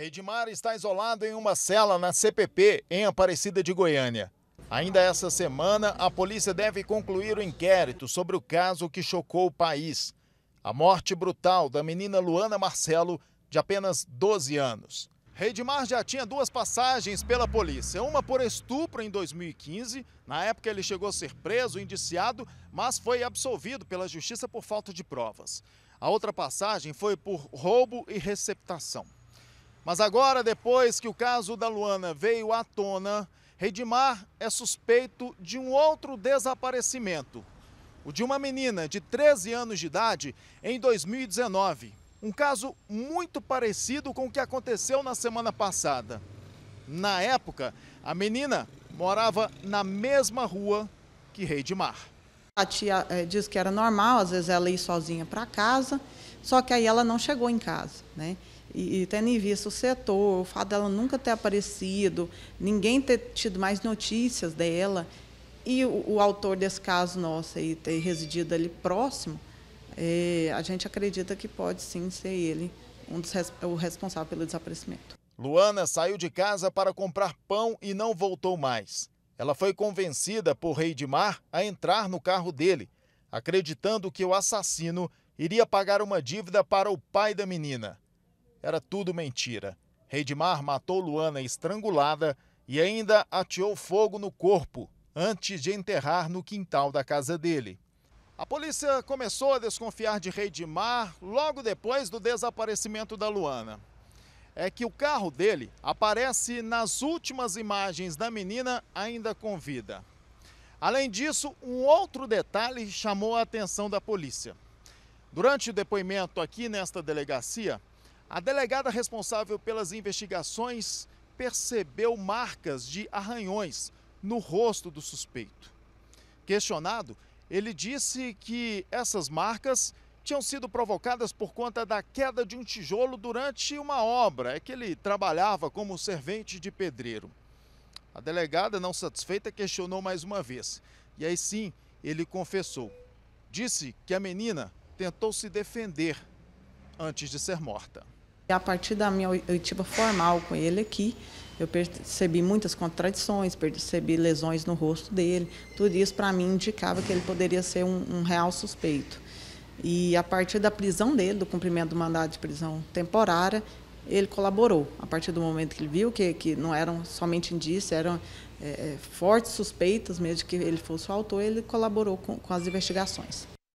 Reidmar está isolado em uma cela na CPP, em Aparecida de Goiânia. Ainda essa semana, a polícia deve concluir o inquérito sobre o caso que chocou o país. A morte brutal da menina Luana Marcelo, de apenas 12 anos. Reidmar já tinha duas passagens pela polícia, uma por estupro em 2015, na época ele chegou a ser preso, indiciado, mas foi absolvido pela justiça por falta de provas. A outra passagem foi por roubo e receptação. Mas agora, depois que o caso da Luana veio à tona, Redimar é suspeito de um outro desaparecimento. O de uma menina de 13 anos de idade em 2019. Um caso muito parecido com o que aconteceu na semana passada. Na época, a menina morava na mesma rua que Redimar. A tia é, diz que era normal, às vezes ela ia sozinha para casa, só que aí ela não chegou em casa, né? E, e tendo em vista o setor, o fato dela nunca ter aparecido, ninguém ter tido mais notícias dela, e o, o autor desse caso nosso aí ter residido ali próximo, é, a gente acredita que pode sim ser ele um dos, o responsável pelo desaparecimento. Luana saiu de casa para comprar pão e não voltou mais. Ela foi convencida por Rei de Mar a entrar no carro dele, acreditando que o assassino iria pagar uma dívida para o pai da menina. Era tudo mentira. Reidmar matou Luana estrangulada e ainda ateou fogo no corpo antes de enterrar no quintal da casa dele. A polícia começou a desconfiar de Reidmar logo depois do desaparecimento da Luana. É que o carro dele aparece nas últimas imagens da menina ainda com vida. Além disso, um outro detalhe chamou a atenção da polícia. Durante o depoimento aqui nesta delegacia, a delegada responsável pelas investigações percebeu marcas de arranhões no rosto do suspeito. Questionado, ele disse que essas marcas tinham sido provocadas por conta da queda de um tijolo durante uma obra, é que ele trabalhava como servente de pedreiro. A delegada, não satisfeita, questionou mais uma vez. E aí sim, ele confessou. Disse que a menina tentou se defender antes de ser morta. E a partir da minha oitiva formal com ele aqui, eu percebi muitas contradições, percebi lesões no rosto dele. Tudo isso, para mim, indicava que ele poderia ser um, um, real suspeito. E a partir da prisão dele, do cumprimento do mandado de prisão temporária, ele colaborou. A partir do momento que ele viu que, que não eram somente indícios, eram é, é fortes suspeitas mesmo de que ele fosse o autor, ele colaborou com, com as investigações.